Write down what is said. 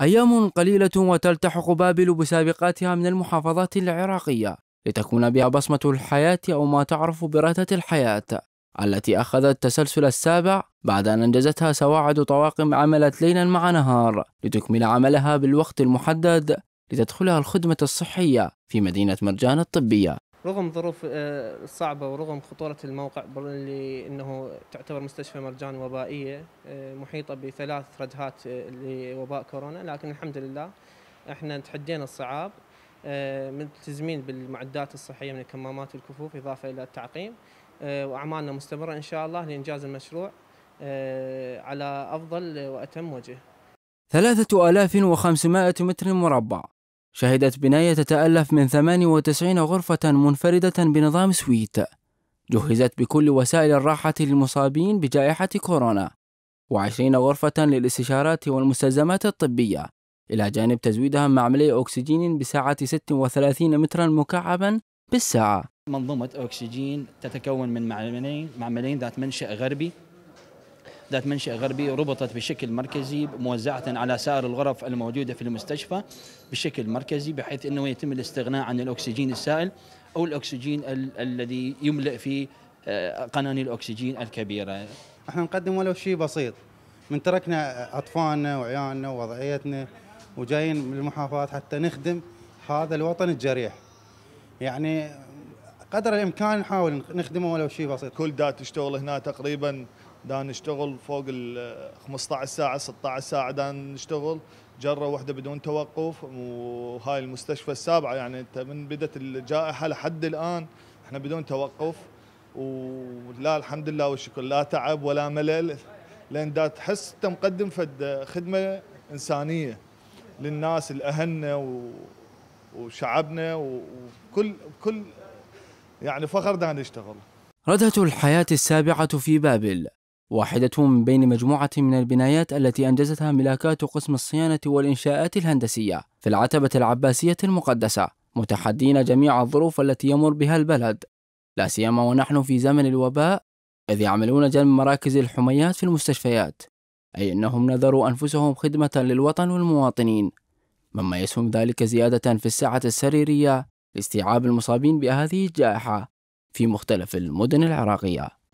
أيام قليلة وتلتحق بابل بسابقاتها من المحافظات العراقية لتكون بها بصمة الحياة أو ما تعرف براتة الحياة التي أخذت التسلسل السابع بعد أن أنجزتها سواعد طواقم عملت ليلا مع نهار لتكمل عملها بالوقت المحدد لتدخلها الخدمة الصحية في مدينة مرجان الطبية رغم ظروف الصعبة آه، ورغم خطورة الموقع اللي انه تعتبر مستشفى مرجان وبائية آه، محيطة بثلاث رجهات آه، لوباء كورونا لكن الحمد لله احنا تحدينا الصعاب ملتزمين بالمعدات الصحية من الكمامات والكفوف اضافة الى التعقيم واعمالنا مستمرة ان شاء الله لانجاز المشروع على افضل واتم وجه. 3500 متر مربع شهدت بناية تتألف من 98 غرفة منفردة بنظام سويت جهزت بكل وسائل الراحة للمصابين بجائحة كورونا وعشرين غرفة للاستشارات والمستلزمات الطبية إلى جانب تزويدها مع ملي أكسجين بساعة 36 مترا مكعبا بالساعة منظومة أكسجين تتكون من معملين, معملين ذات منشأ غربي ذات منشأ غربي ربطت بشكل مركزي موزعة على سائر الغرف الموجودة في المستشفى بشكل مركزي بحيث أنه يتم الاستغناء عن الأكسجين السائل أو الأكسجين ال الذي يملئ في آه، قناني الأكسجين الكبيرة احنا نقدم ولو شيء بسيط من تركنا أطفالنا وعيالنا ووضعيتنا وجايين من المحافظات حتى نخدم هذا الوطن الجريح يعني قدر الامكان نحاول نخدمه ولو شيء بسيط كل دا تشتغل هنا تقريبا دا نشتغل فوق ال 15 ساعه 16 ساعه دا نشتغل جره واحده بدون توقف وهاي المستشفى السابعه يعني انت من بدت الجائحه لحد الان احنا بدون توقف ولا الحمد لله والشكر لا تعب ولا ملل لان دا تحس انت مقدم فد خدمه انسانيه للناس الاهلنا و... وشعبنا وكل كل يعني فخر دا نشتغل ردهة الحياة السابعة في بابل واحدة من بين مجموعة من البنايات التي أنجزتها ملاكات قسم الصيانة والإنشاءات الهندسية في العتبة العباسية المقدسة متحدين جميع الظروف التي يمر بها البلد لا سيما ونحن في زمن الوباء إذ يعملون جنب مراكز الحميات في المستشفيات أي أنهم نذروا أنفسهم خدمة للوطن والمواطنين مما يسهم ذلك زيادة في الساعة السريرية لاستيعاب المصابين بهذه الجائحة في مختلف المدن العراقية